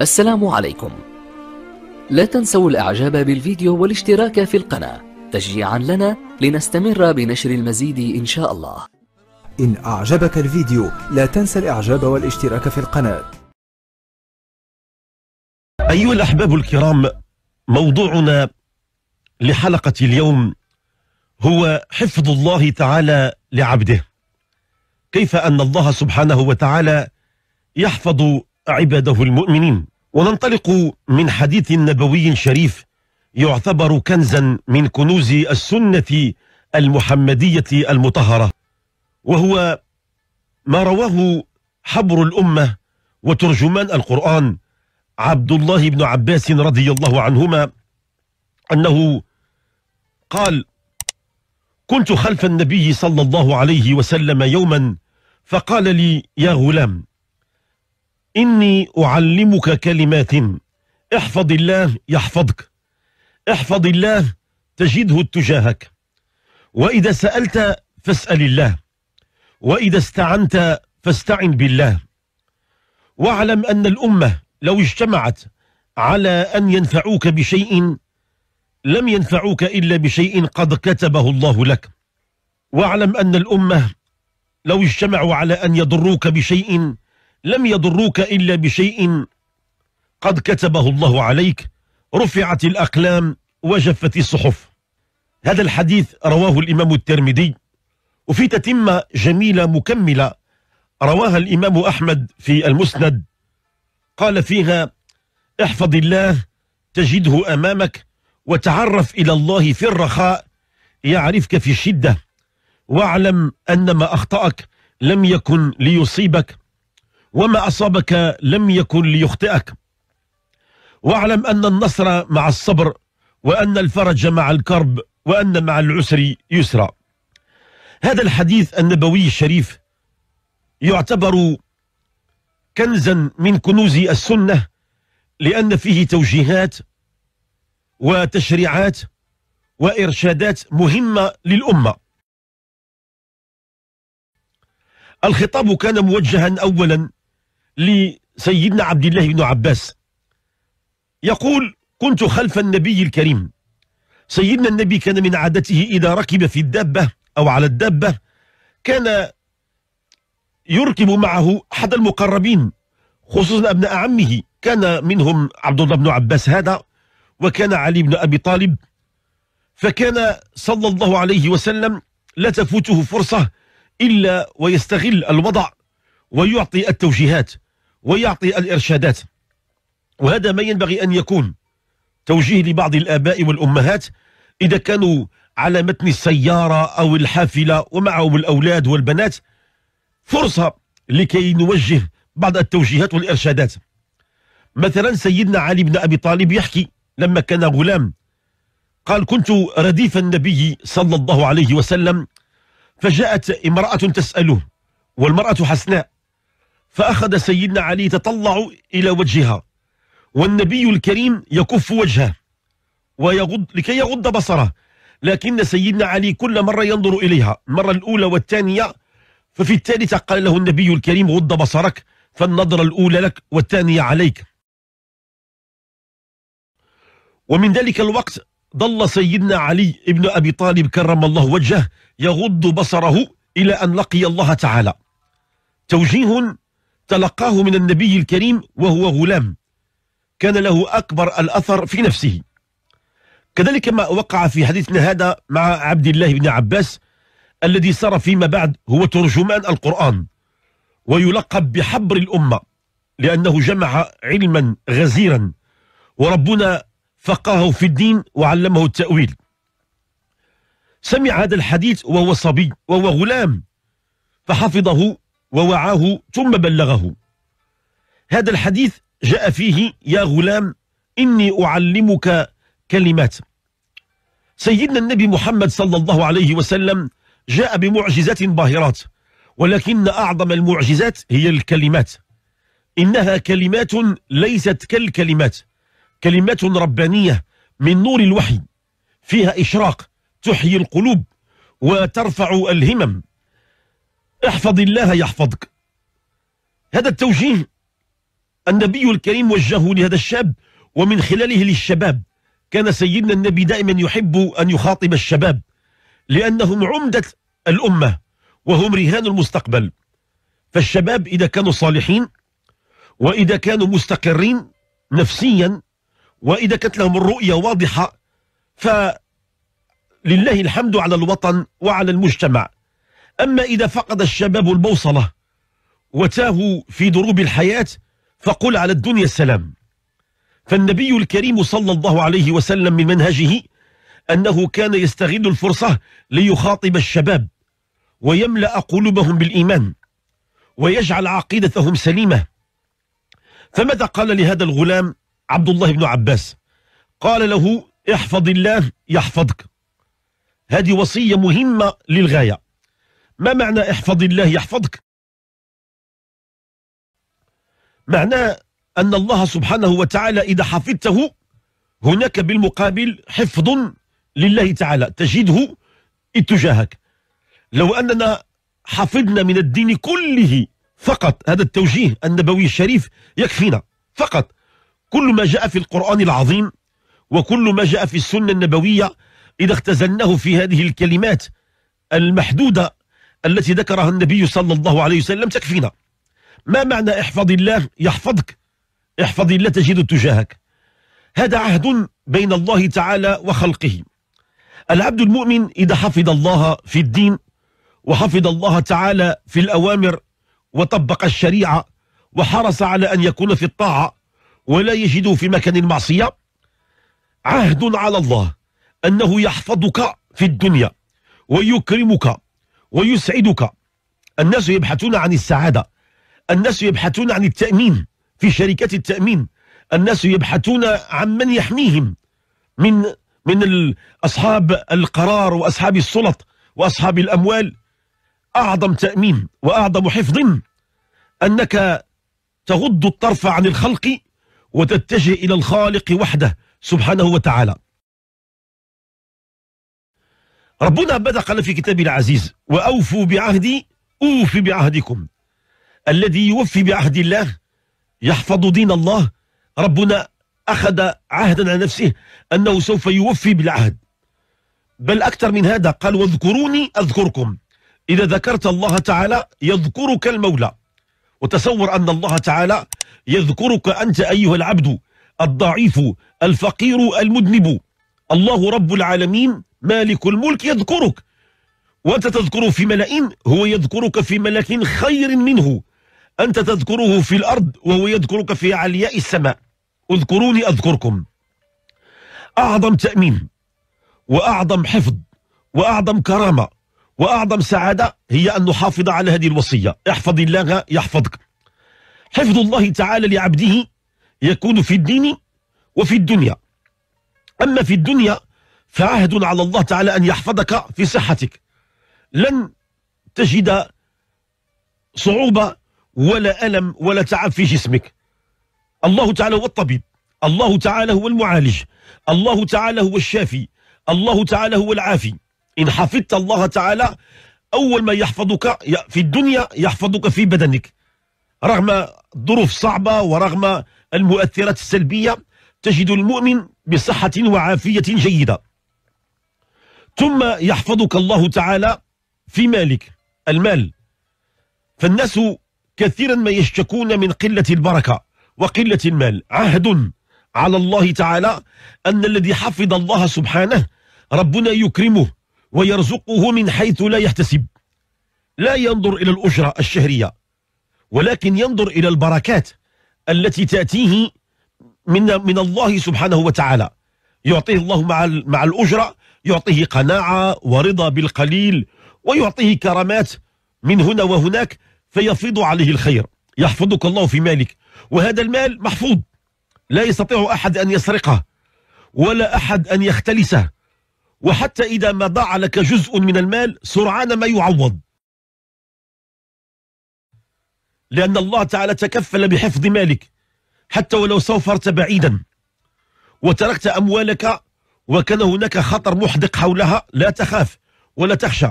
السلام عليكم لا تنسوا الاعجاب بالفيديو والاشتراك في القناة تشجيعا لنا لنستمر بنشر المزيد ان شاء الله إن أعجبك الفيديو لا تنسى الإعجاب والاشتراك في القناة أيها الأحباب الكرام موضوعنا لحلقة اليوم هو حفظ الله تعالى لعبده كيف أن الله سبحانه وتعالى يحفظ عباده المؤمنين وننطلق من حديث نبوي شريف يعتبر كنزا من كنوز السنة المحمدية المطهرة وهو ما رواه حبر الأمة وترجمان القرآن عبد الله بن عباس رضي الله عنهما أنه قال كنت خلف النبي صلى الله عليه وسلم يوما فقال لي يا غلام إني أعلمك كلمات احفظ الله يحفظك احفظ الله تجده اتجاهك وإذا سألت فاسأل الله وإذا استعنت فاستعن بالله واعلم أن الأمة لو اجتمعت على أن ينفعوك بشيء لم ينفعوك إلا بشيء قد كتبه الله لك واعلم أن الأمة لو اجتمعوا على أن يضروك بشيء لم يضروك إلا بشيء قد كتبه الله عليك رفعت الأقلام وجفت الصحف هذا الحديث رواه الإمام الترمذي وفي تتمة جميلة مكملة رواها الإمام أحمد في المسند قال فيها احفظ الله تجده أمامك وتعرف إلى الله في الرخاء يعرفك في الشدة واعلم أن ما أخطأك لم يكن ليصيبك وما أصابك لم يكن ليخطئك واعلم أن النصر مع الصبر وأن الفرج مع الكرب وأن مع العسر يسرا هذا الحديث النبوي الشريف يعتبر كنزا من كنوز السنة لأن فيه توجيهات وتشريعات وإرشادات مهمة للأمة الخطاب كان موجها أولا لسيدنا عبد الله بن عباس يقول كنت خلف النبي الكريم سيدنا النبي كان من عادته إذا ركب في الدابة أو على الدابة كان يركب معه أحد المقربين خصوصا أبناء عمه كان منهم عبد الله بن عباس هذا وكان علي بن أبي طالب فكان صلى الله عليه وسلم لا تفوته فرصة إلا ويستغل الوضع ويعطي التوجيهات ويعطي الإرشادات وهذا ما ينبغي أن يكون توجيه لبعض الآباء والأمهات إذا كانوا على متن السيارة أو الحافلة ومعهم الأولاد والبنات فرصة لكي نوجه بعض التوجيهات والإرشادات مثلا سيدنا علي بن أبي طالب يحكي لما كان غلام قال كنت رديف النبي صلى الله عليه وسلم فجاءت امرأة تسأله والمرأة حسناء فأخذ سيدنا علي يتطلع إلى وجهها والنبي الكريم يكف وجهه ويغض لكي يغض بصره لكن سيدنا علي كل مرة ينظر إليها المرة الأولى والثانية ففي الثالثة قال له النبي الكريم غض بصرك فالنظرة الأولى لك والثانية عليك ومن ذلك الوقت ظل سيدنا علي ابن أبي طالب كرم الله وجهه يغض بصره إلى أن لقي الله تعالى توجيه تلقاه من النبي الكريم وهو غلام كان له أكبر الأثر في نفسه كذلك ما وقع في حديثنا هذا مع عبد الله بن عباس الذي صار فيما بعد هو ترجمان القرآن ويلقب بحبر الأمة لأنه جمع علما غزيرا وربنا فقهه في الدين وعلمه التأويل سمع هذا الحديث وهو صبي وهو غلام فحفظه ووعاه ثم بلغه هذا الحديث جاء فيه يا غلام إني أعلمك كلمات سيدنا النبي محمد صلى الله عليه وسلم جاء بمعجزات باهرات ولكن أعظم المعجزات هي الكلمات إنها كلمات ليست كالكلمات كلمات ربانية من نور الوحي فيها إشراق تحيي القلوب وترفع الهمم احفظ الله يحفظك هذا التوجيه النبي الكريم وجهه لهذا الشاب ومن خلاله للشباب كان سيدنا النبي دائما يحب أن يخاطب الشباب لأنهم عمدة الأمة وهم رهان المستقبل فالشباب إذا كانوا صالحين وإذا كانوا مستقرين نفسيا وإذا كانت لهم الرؤية واضحة فلله الحمد على الوطن وعلى المجتمع أما إذا فقد الشباب البوصلة وتاهوا في دروب الحياة فقل على الدنيا السلام فالنبي الكريم صلى الله عليه وسلم من منهجه أنه كان يستغل الفرصة ليخاطب الشباب ويملأ قلوبهم بالإيمان ويجعل عقيدتهم سليمة فماذا قال لهذا الغلام عبد الله بن عباس قال له احفظ الله يحفظك هذه وصية مهمة للغاية ما معنى احفظ الله يحفظك معناه أن الله سبحانه وتعالى إذا حفظته هناك بالمقابل حفظ لله تعالى تجده اتجاهك لو أننا حفظنا من الدين كله فقط هذا التوجيه النبوي الشريف يكفينا فقط كل ما جاء في القرآن العظيم وكل ما جاء في السنة النبوية إذا اختزلناه في هذه الكلمات المحدودة التي ذكرها النبي صلى الله عليه وسلم تكفينا ما معنى احفظ الله يحفظك احفظ الله تجد تجاهك هذا عهد بين الله تعالى وخلقه العبد المؤمن إذا حفظ الله في الدين وحفظ الله تعالى في الأوامر وطبق الشريعة وحرص على أن يكون في الطاعة ولا يجده في مكان المعصية عهد على الله أنه يحفظك في الدنيا ويكرمك ويسعدك الناس يبحثون عن السعادة الناس يبحثون عن التأمين في شركات التأمين الناس يبحثون عن من يحميهم من من أصحاب القرار وأصحاب السلط وأصحاب الأموال أعظم تأمين وأعظم حفظ أنك تغض الطرف عن الخلق وتتجه إلى الخالق وحده سبحانه وتعالى ربنا بدأ قال في كتابه العزيز وأوفوا بعهدي أوفي بعهدكم الذي يوفي بعهد الله يحفظ دين الله ربنا أخذ عهدا على نفسه أنه سوف يوفي بالعهد بل أكثر من هذا قال واذكروني أذكركم إذا ذكرت الله تعالى يذكرك المولى وتصور أن الله تعالى يذكرك أنت أيها العبد الضعيف الفقير المذنب الله رب العالمين مالك الملك يذكرك وأنت تذكره في ملأ هو يذكرك في ملك خير منه أنت تذكره في الأرض وهو يذكرك في علياء السماء اذكروني أذكركم أعظم تأمين وأعظم حفظ وأعظم كرامة وأعظم سعادة هي أن نحافظ على هذه الوصية احفظ الله يحفظك حفظ الله تعالى لعبده يكون في الدين وفي الدنيا أما في الدنيا فعهد على الله تعالى أن يحفظك في صحتك لن تجد صعوبة ولا ألم ولا تعب في جسمك الله تعالى هو الطبيب الله تعالى هو المعالج الله تعالى هو الشافي الله تعالى هو العافي إن حفظت الله تعالى أول ما يحفظك في الدنيا يحفظك في بدنك رغم الظروف الصعبة ورغم المؤثرات السلبية تجد المؤمن بصحة وعافية جيدة ثم يحفظك الله تعالى في مالك المال فالناس كثيرا ما يشتكون من قلة البركة وقلة المال عهد على الله تعالى أن الذي حفظ الله سبحانه ربنا يكرمه ويرزقه من حيث لا يحتسب لا ينظر إلى الأجرة الشهرية ولكن ينظر إلى البركات التي تأتيه من من الله سبحانه وتعالى يعطيه الله مع مع الأجرة يعطيه قناعة ورضا بالقليل ويعطيه كرامات من هنا وهناك فيفيض عليه الخير يحفظك الله في مالك وهذا المال محفوظ لا يستطيع أحد أن يسرقه ولا أحد أن يختلسه وحتى إذا ما ضاع لك جزء من المال سرعان ما يعوض لأن الله تعالى تكفل بحفظ مالك حتى ولو سافرت بعيدا وتركت أموالك وكان هناك خطر محدق حولها لا تخاف ولا تخشى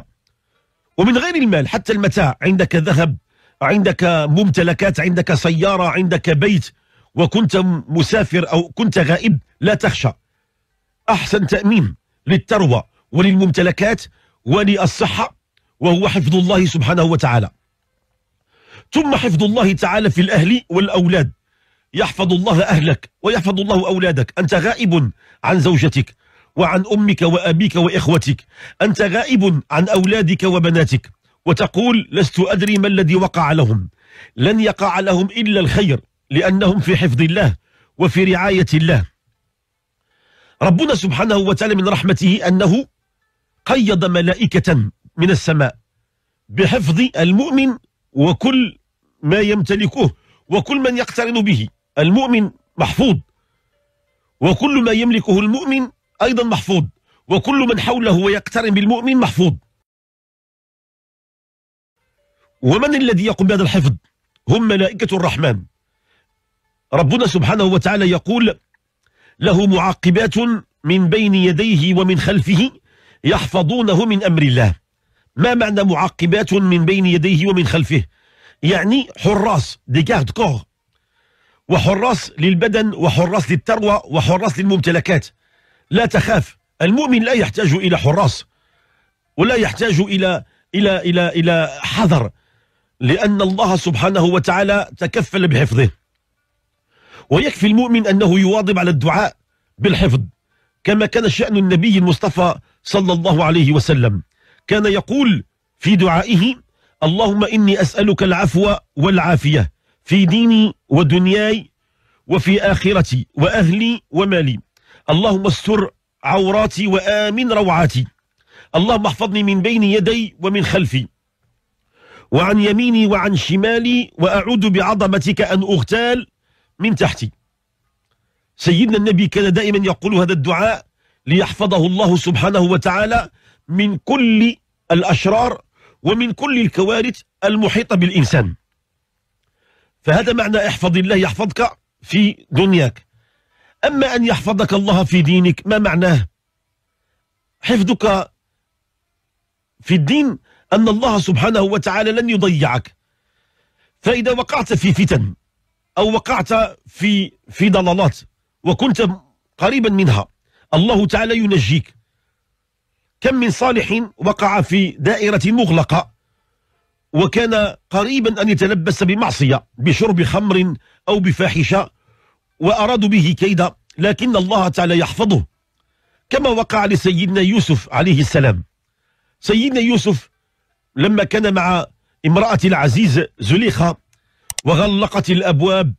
ومن غير المال حتى المتاع عندك ذهب عندك ممتلكات عندك سيارة عندك بيت وكنت مسافر أو كنت غائب لا تخشى أحسن تأمين للثروة وللممتلكات وللصحة وهو حفظ الله سبحانه وتعالى ثم حفظ الله تعالى في الأهل والأولاد يحفظ الله أهلك ويحفظ الله أولادك أنت غائب عن زوجتك وعن أمك وأبيك وإخوتك أنت غائب عن أولادك وبناتك وتقول لست أدري ما الذي وقع لهم لن يقع لهم إلا الخير لأنهم في حفظ الله وفي رعاية الله ربنا سبحانه وتعالى من رحمته أنه قيد ملائكة من السماء بحفظ المؤمن وكل ما يمتلكه وكل من يقترن به المؤمن محفوظ وكل ما يملكه المؤمن أيضا محفوظ وكل من حوله ويقترن بالمؤمن محفوظ ومن الذي يقوم بهذا الحفظ هم ملائكة الرحمن ربنا سبحانه وتعالى يقول له معقبات من بين يديه ومن خلفه يحفظونه من أمر الله ما معنى معقبات من بين يديه ومن خلفه يعني حراس دي كارد كور وحراس للبدن وحراس للثروة وحراس للممتلكات لا تخاف المؤمن لا يحتاج إلى حراس ولا يحتاج إلى إلى إلى إلى حذر لأن الله سبحانه وتعالى تكفل بحفظه ويكفي المؤمن أنه يواظب على الدعاء بالحفظ كما كان شأن النبي المصطفى صلى الله عليه وسلم كان يقول في دعائه اللهم إني أسألك العفو والعافية في ديني ودنياي وفي آخرتي وأهلي ومالي اللهم استر عوراتي وآمن روعاتي اللهم احفظني من بين يدي ومن خلفي وعن يميني وعن شمالي وأعود بعظمتك أن أغتال من تحتي سيدنا النبي كان دائما يقول هذا الدعاء ليحفظه الله سبحانه وتعالى من كل الأشرار ومن كل الكوارث المحيطة بالإنسان فهذا معنى احفظ الله يحفظك في دنياك أما أن يحفظك الله في دينك ما معناه حفظك في الدين أن الله سبحانه وتعالى لن يضيعك فإذا وقعت في فتن أو وقعت في في ضلالات وكنت قريبا منها الله تعالى ينجيك كم من صالح وقع في دائرة مغلقة وكان قريبا أن يتلبس بمعصية بشرب خمر أو بفاحشة وأرادوا به كيدا لكن الله تعالى يحفظه كما وقع لسيدنا يوسف عليه السلام سيدنا يوسف لما كان مع امرأة العزيز زليخة وغلقت الأبواب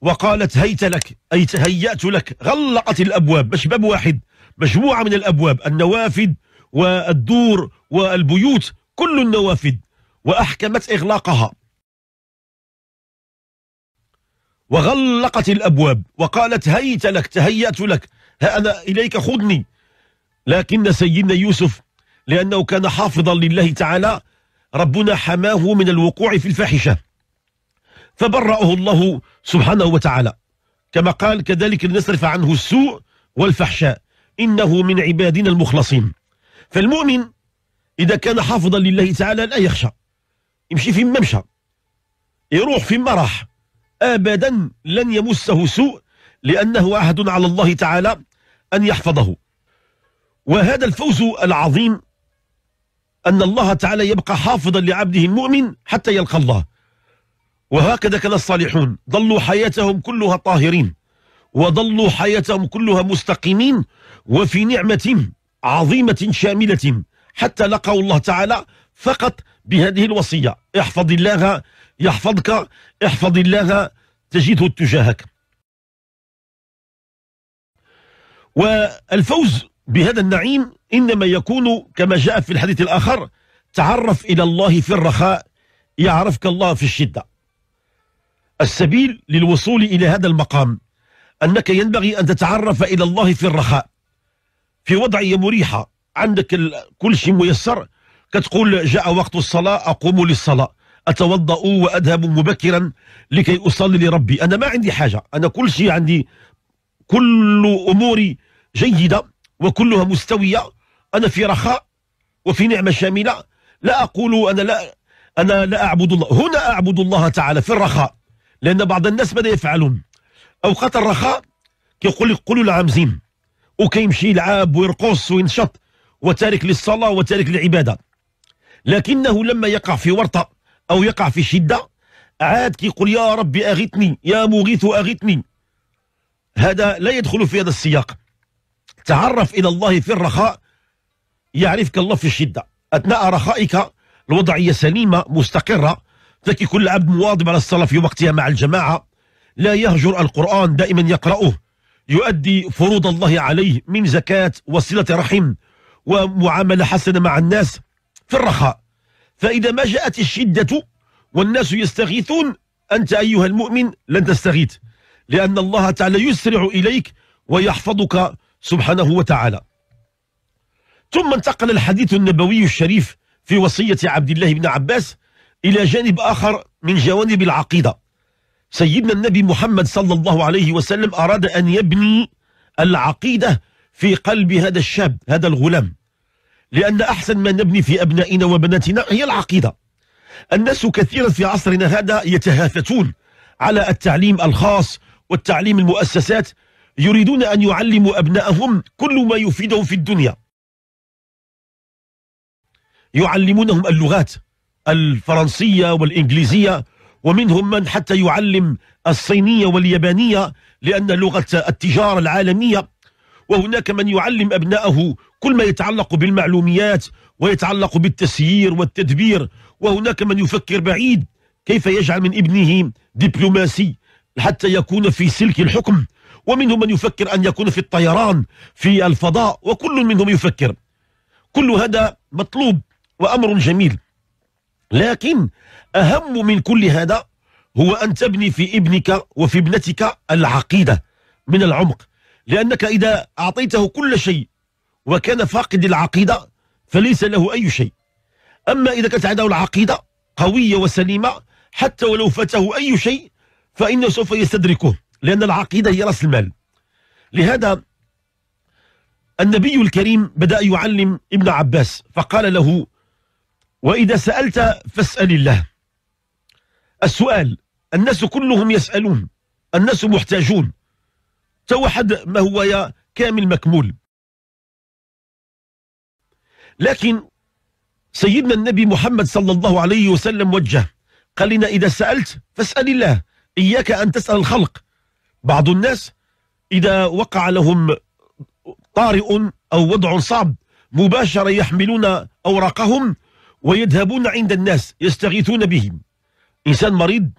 وقالت هيت لك أي تهيأت لك غلقت الأبواب مش باب واحد مجموعة من الأبواب النوافذ والدور والبيوت كل النوافذ وأحكمت إغلاقها وغلقت الأبواب وقالت هيت لك تهيأت لك أنا إليك خذني لكن سيدنا يوسف لأنه كان حافظا لله تعالى ربنا حماه من الوقوع في الفاحشة فبرأه الله سبحانه وتعالى كما قال كذلك لنصرف عنه السوء والفحشاء إنه من عبادنا المخلصين فالمؤمن إذا كان حافظا لله تعالى لا يخشى يمشي في ممشى مشى يروح في مرح راح ابدا لن يمسه سوء لانه عهد على الله تعالى ان يحفظه وهذا الفوز العظيم ان الله تعالى يبقى حافظا لعبده المؤمن حتى يلقى الله وهكذا كان الصالحون ضلوا حياتهم كلها طاهرين وضلوا حياتهم كلها مستقيمين وفي نعمه عظيمه شامله حتى لقوا الله تعالى فقط بهذه الوصية احفظ الله يحفظك احفظ الله تجده اتجاهك والفوز بهذا النعيم إنما يكون كما جاء في الحديث الآخر تعرف إلى الله في الرخاء يعرفك الله في الشدة السبيل للوصول إلى هذا المقام أنك ينبغي أن تتعرف إلى الله في الرخاء في وضعية مريحة عندك كل شيء ميسر كتقول جاء وقت الصلاة أقوم للصلاة أتوضأ وأذهب مبكرا لكي أصلي لربي أنا ما عندي حاجة أنا كل شيء عندي كل أموري جيدة وكلها مستوية أنا في رخاء وفي نعمة شاملة لا أقول أنا لا أنا لا أعبد الله هنا أعبد الله تعالى في الرخاء لأن بعض الناس ماذا يفعلون أوقات الرخاء كيقول لك قولوا العامزين وكيمشي يلعب ويرقص وينشط وتارك للصلاة وتارك للعبادة لكنه لما يقع في ورطة أو يقع في شدة عاد كيقول يا ربي أغثني يا مغيث أغثني هذا لا يدخل في هذا السياق تعرف إلى الله في الرخاء يعرفك الله في الشدة أثناء رخائك الوضعية سليمة مستقرة كل العبد مواظب على الصلاة في وقتها مع الجماعة لا يهجر القرآن دائما يقرأه يؤدي فروض الله عليه من زكاة وصلة رحم ومعاملة حسنة مع الناس في الرخاء فإذا ما جاءت الشدة والناس يستغيثون أنت أيها المؤمن لن تستغيث لأن الله تعالى يسرع إليك ويحفظك سبحانه وتعالى ثم انتقل الحديث النبوي الشريف في وصية عبد الله بن عباس إلى جانب آخر من جوانب العقيدة سيدنا النبي محمد صلى الله عليه وسلم أراد أن يبني العقيدة في قلب هذا الشاب هذا الغلام لأن أحسن ما نبني في أبنائنا وبناتنا هي العقيدة الناس كثيرا في عصرنا هذا يتهافتون على التعليم الخاص والتعليم المؤسسات يريدون أن يعلموا أبنائهم كل ما يفيدهم في الدنيا يعلمونهم اللغات الفرنسية والإنجليزية ومنهم من حتى يعلم الصينية واليابانية لأن لغة التجارة العالمية وهناك من يعلم أبنائه كل ما يتعلق بالمعلوميات ويتعلق بالتسيير والتدبير وهناك من يفكر بعيد كيف يجعل من ابنه دبلوماسي حتى يكون في سلك الحكم ومنهم من يفكر أن يكون في الطيران في الفضاء وكل منهم يفكر كل هذا مطلوب وأمر جميل لكن أهم من كل هذا هو أن تبني في ابنك وفي ابنتك العقيدة من العمق لأنك إذا أعطيته كل شيء وكان فاقد العقيدة فليس له أي شيء أما إذا كانت عنده العقيدة قوية وسليمة حتى ولو فاته أي شيء فإنه سوف يستدركه لأن العقيدة هي رأس المال لهذا النبي الكريم بدأ يعلم ابن عباس فقال له وإذا سألت فاسأل الله السؤال الناس كلهم يسألون الناس محتاجون توحد ما هو كامل مكمول لكن سيدنا النبي محمد صلى الله عليه وسلم وجه قال لنا إذا سألت فاسأل الله إياك أن تسأل الخلق بعض الناس إذا وقع لهم طارئ أو وضع صعب مباشرة يحملون أوراقهم ويذهبون عند الناس يستغيثون بهم إنسان مريض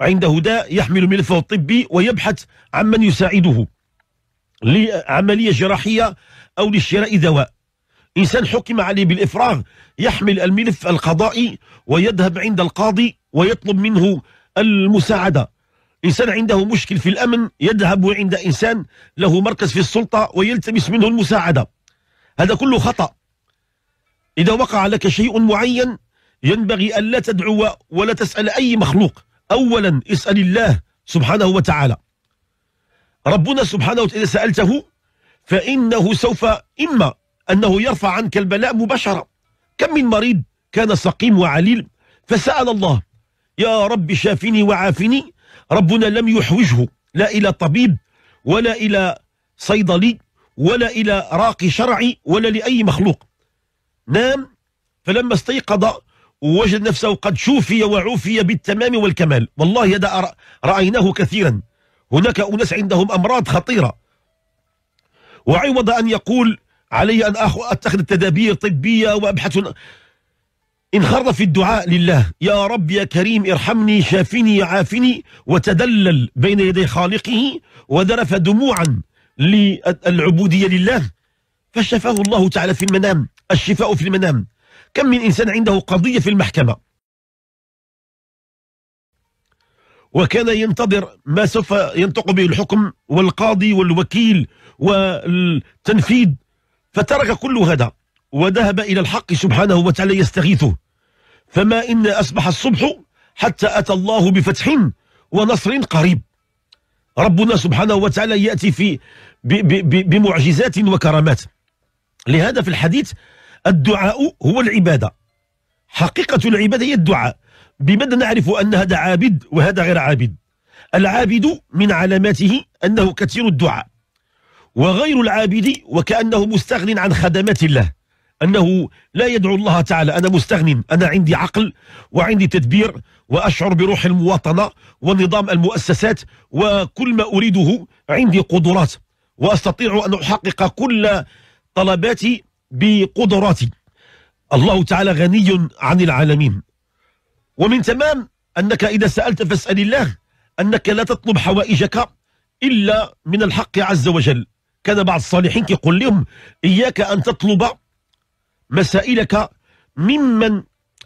عنده داء يحمل ملفه الطبي ويبحث عمن يساعده لعملية جراحية أو لشراء دواء إنسان حكم عليه بالإفراغ يحمل الملف القضائي ويذهب عند القاضي ويطلب منه المساعدة إنسان عنده مشكل في الأمن يذهب عند إنسان له مركز في السلطة ويلتمس منه المساعدة هذا كله خطأ إذا وقع لك شيء معين ينبغي أن لا تدعو ولا تسأل أي مخلوق أولا اسأل الله سبحانه وتعالى ربنا سبحانه وتعالى إذا سألته فإنه سوف إما أنه يرفع عنك البلاء مباشرة كم من مريض كان سقيم وعليل فسأل الله يا رب شافني وعافني ربنا لم يحوجه لا إلى طبيب ولا إلى صيدلي ولا إلى راقي شرعي ولا لأي مخلوق نام فلما استيقظ ووجد نفسه قد شوفي وعوفي بالتمام والكمال والله هذا رأيناه كثيرا هناك أناس عندهم أمراض خطيرة وعوض أن يقول علي أن أتخذ تدابير طبية وأبحث انخرط في الدعاء لله يا رب يا كريم ارحمني شافني عافني وتدلل بين يدي خالقه وذرف دموعا للعبودية لله فشفاه الله تعالى في المنام الشفاء في المنام كم من إنسان عنده قضية في المحكمة وكان ينتظر ما سوف ينطق به الحكم والقاضي والوكيل والتنفيذ فترك كل هذا وذهب إلى الحق سبحانه وتعالى يستغيثه فما إن أصبح الصبح حتى أتى الله بفتح ونصر قريب ربنا سبحانه وتعالى يأتي في بمعجزات وكرامات لهذا في الحديث الدعاء هو العبادة حقيقة العبادة هي الدعاء بماذا نعرف أن هذا عابد وهذا غير عابد العابد من علاماته أنه كثير الدعاء وغير العابد وكأنه مستغن عن خدمات الله أنه لا يدعو الله تعالى أنا مستغن أنا عندي عقل وعندي تدبير وأشعر بروح المواطنة ونظام المؤسسات وكل ما أريده عندي قدرات وأستطيع أن أحقق كل طلباتي بقدراتي الله تعالى غني عن العالمين ومن تمام أنك إذا سألت فاسأل الله أنك لا تطلب حوائجك إلا من الحق عز وجل كان بعض الصالحين كيقول لهم إياك أن تطلب مسائلك ممن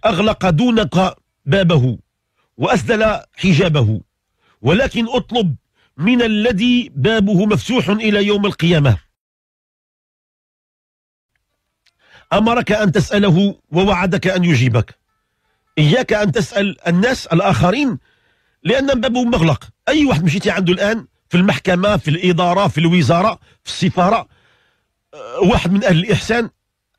أغلق دونك بابه وأسدل حجابه ولكن أطلب من الذي بابه مفتوح إلى يوم القيامة أمرك أن تسأله ووعدك أن يجيبك إياك أن تسأل الناس الآخرين لأن بابهم مغلق أي واحد مشيتي عنده الآن في المحكمة في الإدارة في الوزارة في السفارة آه، واحد من أهل الإحسان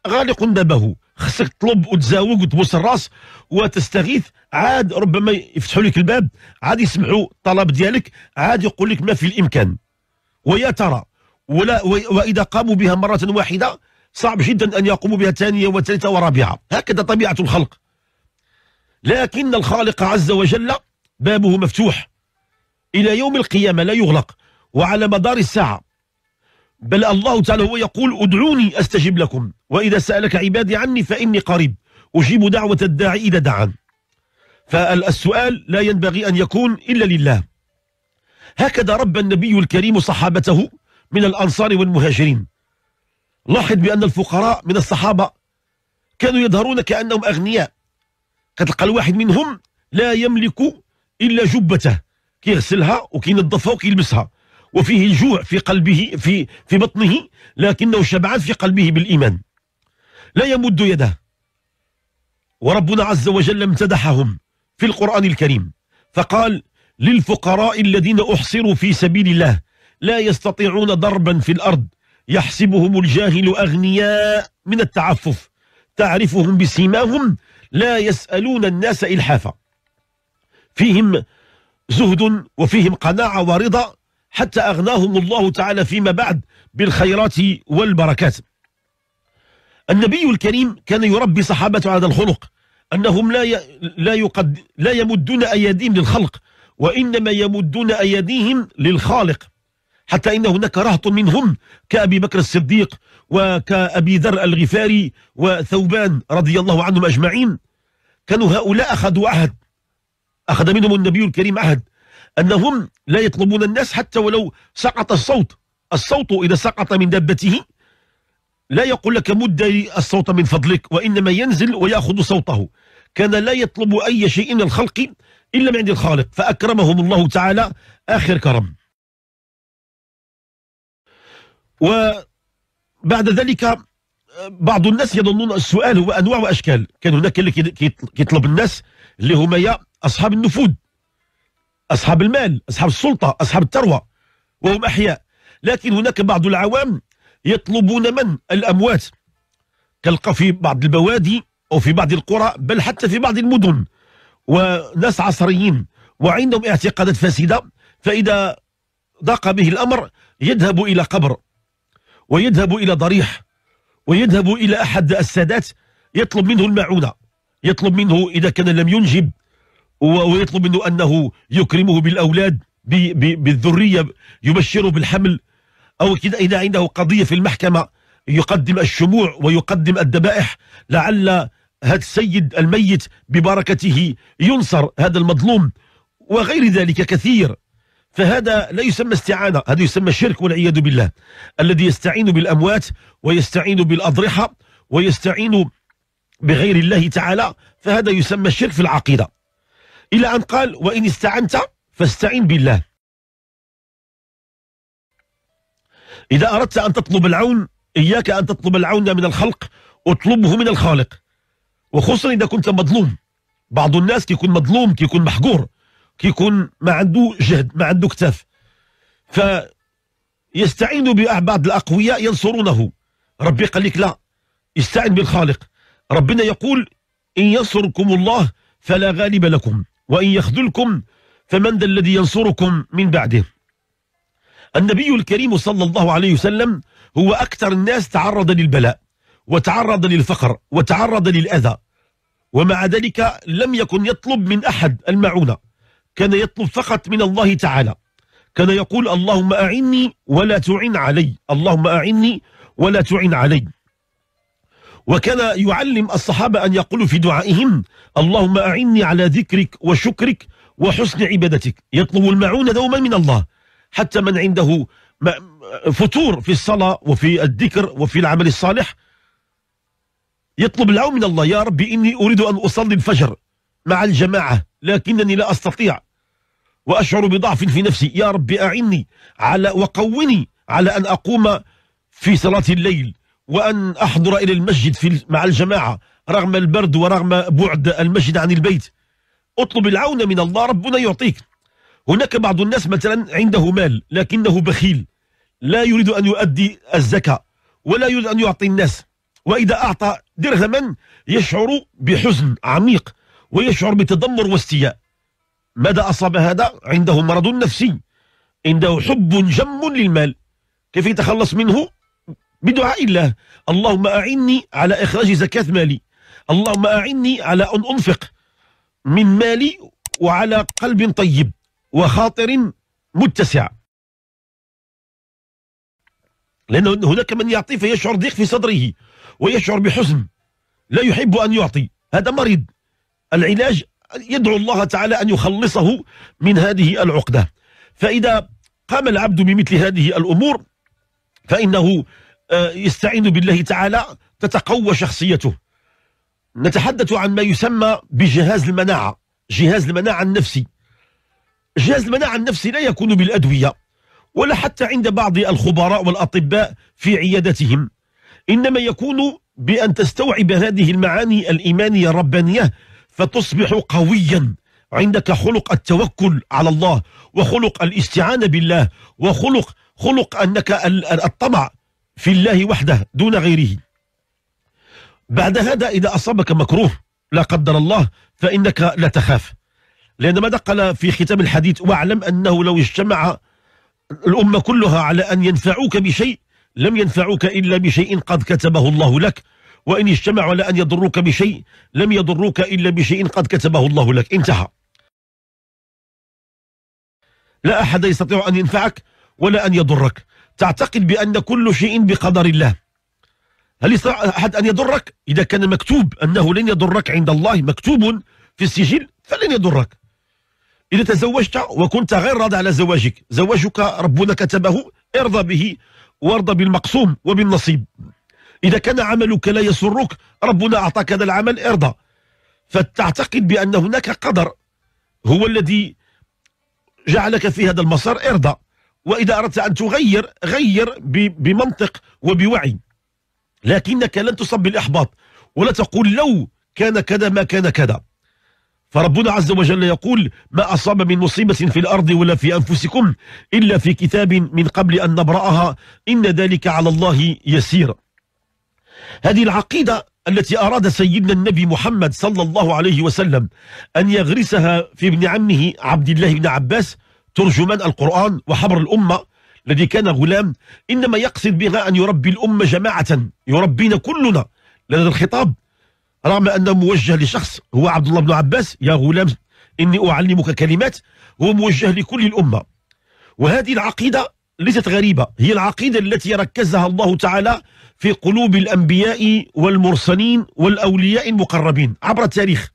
غالق بابه خصك تطلب وتزاوج وتبوس الراس وتستغيث عاد ربما يفتحوا لك الباب عاد يسمعوا الطلب ديالك عاد يقول لك ما في الامكان ويا ترى ولا واذا قاموا بها مره واحده صعب جدا أن يقوموا بها ثانية وثالثة ورابعة هكذا طبيعة الخلق لكن الخالق عز وجل بابه مفتوح إلى يوم القيامة لا يغلق وعلى مدار الساعة بل الله تعالى هو يقول ادعوني أستجب لكم وإذا سألك عبادي عني فإني قريب أجيب دعوة الداعي إذا دعان فالسؤال لا ينبغي أن يكون إلا لله هكذا رب النبي الكريم صحابته من الأنصار والمهاجرين لاحظ بأن الفقراء من الصحابة كانوا يظهرون كأنهم أغنياء كتلقى الواحد منهم لا يملك إلا جبته كيغسلها وكينظفها وكيلبسها وفيه الجوع في قلبه في في بطنه لكنه شبعان في قلبه بالإيمان لا يمد يده وربنا عز وجل امتدحهم في القرآن الكريم فقال للفقراء الذين أحصروا في سبيل الله لا يستطيعون ضربا في الأرض يحسبهم الجاهل أغنياء من التعفف تعرفهم بسيماهم لا يسألون الناس إلحافا فيهم زهد وفيهم قناعة ورضا حتى أغناهم الله تعالى فيما بعد بالخيرات والبركات النبي الكريم كان يربي صحابته على الخلق أنهم لا لا, يقد... لا يمدون أيديهم للخلق وإنما يمدون أيديهم للخالق حتى إن هناك رهط منهم كأبي بكر الصديق وكأبي ذر الغفاري وثوبان رضي الله عنهم أجمعين كانوا هؤلاء أخذوا عهد أخذ منهم النبي الكريم عهد أنهم لا يطلبون الناس حتى ولو سقط الصوت الصوت إذا سقط من دابته لا يقول لك مد الصوت من فضلك وإنما ينزل ويأخذ صوته كان لا يطلب أي شيء من الخلق إلا من عند الخالق فأكرمهم الله تعالى آخر كرم وبعد ذلك آه، بعض الناس يظنون السؤال هو انواع واشكال كان هناك اللي كيطلب الناس اللي هما يا اصحاب النفوذ اصحاب المال اصحاب السلطه اصحاب الثروه وهم احياء لكن هناك بعض العوام يطلبون من الاموات تلقى في بعض البوادي او في بعض القرى بل حتى في بعض المدن وناس عصريين وعندهم اعتقادات فاسده فاذا ضاق به الامر يذهب الى قبر ويذهب إلى ضريح ويذهب إلى أحد السادات يطلب منه المعونة يطلب منه إذا كان لم ينجب ويطلب منه أنه يكرمه بالأولاد بالذرية يبشره بالحمل أو إذا عنده قضية في المحكمة يقدم الشموع ويقدم الذبائح لعل هذا السيد الميت ببركته ينصر هذا المظلوم وغير ذلك كثير فهذا لا يسمى استعانة هذا يسمى شرك والعياذ بالله الذي يستعين بالأموات ويستعين بالأضرحة ويستعين بغير الله تعالى فهذا يسمى الشرك في العقيدة إلى أن قال وإن استعنت فاستعين بالله إذا أردت أن تطلب العون إياك أن تطلب العون من الخلق اطلبه من الخالق وخصوصا إذا كنت مظلوم بعض الناس كيكون مظلوم كيكون محقور كيكون ما عنده جهد ما عنده كتاف يستعين ببعض الاقوياء ينصرونه ربي قال لك لا استعن بالخالق ربنا يقول ان ينصركم الله فلا غالب لكم وان يخذلكم فمن ذا الذي ينصركم من بعده النبي الكريم صلى الله عليه وسلم هو اكثر الناس تعرض للبلاء وتعرض للفقر وتعرض للاذى ومع ذلك لم يكن يطلب من احد المعونه كان يطلب فقط من الله تعالى كان يقول اللهم أعني ولا تعن علي اللهم أعني ولا تعن علي وكان يعلم الصحابة أن يقولوا في دعائهم اللهم أعني على ذكرك وشكرك وحسن عبادتك يطلب المعونة دوما من الله حتى من عنده فتور في الصلاة وفي الذكر وفي العمل الصالح يطلب العون من الله يا ربي إني أريد أن أصلي الفجر مع الجماعة لكنني لا أستطيع وأشعر بضعف في نفسي يا رب أعني على وقوني على أن أقوم في صلاة الليل وأن أحضر إلى المسجد في مع الجماعة رغم البرد ورغم بعد المسجد عن البيت اطلب العون من الله ربنا يعطيك هناك بعض الناس مثلا عنده مال لكنه بخيل لا يريد أن يؤدي الزكاة ولا يريد أن يعطي الناس وإذا أعطى درهما يشعر بحزن عميق ويشعر بتدمر واستياء ماذا أصاب هذا؟ عنده مرض نفسي عنده حب جم للمال كيف يتخلص منه؟ بدعاء الله اللهم أعني على إخراج زكاة مالي اللهم أعني على أن أنفق من مالي وعلى قلب طيب وخاطر متسع لأن هناك من يعطي فيشعر ضيق في صدره ويشعر بحزن لا يحب أن يعطي هذا مريض العلاج يدعو الله تعالى أن يخلصه من هذه العقدة فإذا قام العبد بمثل هذه الأمور فإنه آه، يستعين بالله تعالى تتقوى شخصيته نتحدث عن ما يسمى بجهاز المناعة جهاز المناعة النفسي جهاز المناعة النفسي لا يكون بالأدوية ولا حتى عند بعض الخبراء والأطباء في عيادتهم إنما يكون بأن تستوعب هذه المعاني الإيمانية الربانية فتصبح قويا عندك خلق التوكل على الله وخلق الاستعانة بالله وخلق خلق أنك الطمع في الله وحده دون غيره بعد هذا إذا أصابك مكروه لا قدر الله فإنك لا تخاف لأن ما دخل في ختام الحديث واعلم أنه لو اجتمع الأمة كلها على أن ينفعوك بشيء لم ينفعوك إلا بشيء قد كتبه الله لك وإن اجتمعوا على أن يضروك بشيء لم يضروك إلا بشيء قد كتبه الله لك انتهى لا أحد يستطيع أن ينفعك ولا أن يضرك تعتقد بأن كل شيء بقدر الله هل يستطيع أحد أن يضرك إذا كان مكتوب أنه لن يضرك عند الله مكتوب في السجل فلن يضرك إذا تزوجت وكنت غير راضي على زواجك زواجك ربنا كتبه ارضى به وارضى بالمقسوم وبالنصيب إذا كان عملك لا يسرك ربنا أعطاك هذا العمل ارضى فتعتقد بأن هناك قدر هو الذي جعلك في هذا المسار ارضى وإذا أردت أن تغير غير بمنطق وبوعي لكنك لن تصب بالإحباط ولا تقول لو كان كذا ما كان كذا فربنا عز وجل يقول ما أصاب من مصيبة في الأرض ولا في أنفسكم إلا في كتاب من قبل أن نبرأها إن ذلك على الله يسير هذه العقيدة التي أراد سيدنا النبي محمد صلى الله عليه وسلم أن يغرسها في ابن عمه عبد الله بن عباس ترجمان القرآن وحبر الأمة الذي كان غلام إنما يقصد بها أن يربي الأمة جماعة يربينا كلنا لدى الخطاب رغم أنه موجه لشخص هو عبد الله بن عباس يا غلام إني أعلمك كلمات هو موجه لكل الأمة وهذه العقيدة ليست غريبة هي العقيدة التي ركزها الله تعالى في قلوب الأنبياء والمرسلين والأولياء المقربين عبر التاريخ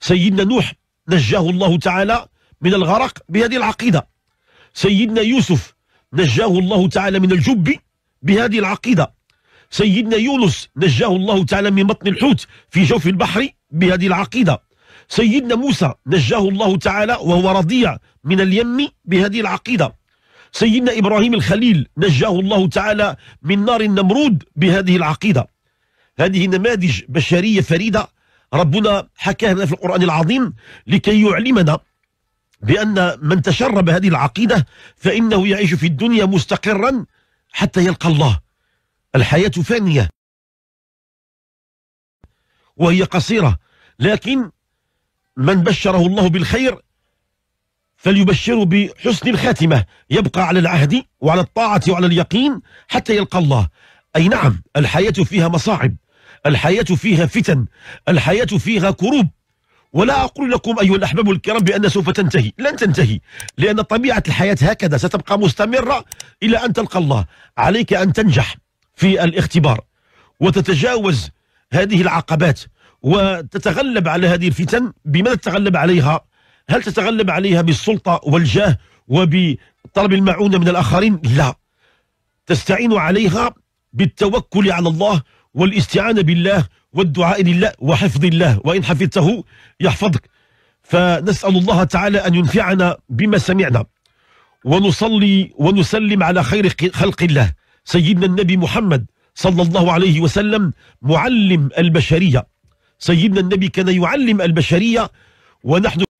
سيدنا نوح نجاه الله تعالى من الغرق بهذه العقيدة سيدنا يوسف نجاه الله تعالى من الجب بهذه العقيدة سيدنا يونس نجاه الله تعالى من بطن الحوت في جوف البحر بهذه العقيدة سيدنا موسى نجاه الله تعالى وهو رضيع من اليم بهذه العقيدة سيدنا إبراهيم الخليل نجاه الله تعالى من نار النمرود بهذه العقيدة هذه نماذج بشرية فريدة ربنا حكاها لنا في القرآن العظيم لكي يعلمنا بأن من تشرب هذه العقيدة فإنه يعيش في الدنيا مستقرا حتى يلقى الله الحياة فانية وهي قصيرة لكن من بشره الله بالخير فليبشروا بحسن الخاتمة يبقى على العهد وعلى الطاعة وعلى اليقين حتى يلقى الله أي نعم الحياة فيها مصاعب الحياة فيها فتن الحياة فيها كروب ولا أقول لكم أيها الأحباب الكرام بأن سوف تنتهي لن تنتهي لأن طبيعة الحياة هكذا ستبقى مستمرة إلى أن تلقى الله عليك أن تنجح في الاختبار وتتجاوز هذه العقبات وتتغلب على هذه الفتن بماذا تتغلب عليها هل تتغلب عليها بالسلطة والجاه وبطلب المعونة من الآخرين لا تستعين عليها بالتوكل على الله والاستعانة بالله والدعاء لله وحفظ الله وإن حفظته يحفظك فنسأل الله تعالى أن ينفعنا بما سمعنا ونصلي ونسلم على خير خلق الله سيدنا النبي محمد صلى الله عليه وسلم معلم البشرية سيدنا النبي كان يعلم البشرية ونحن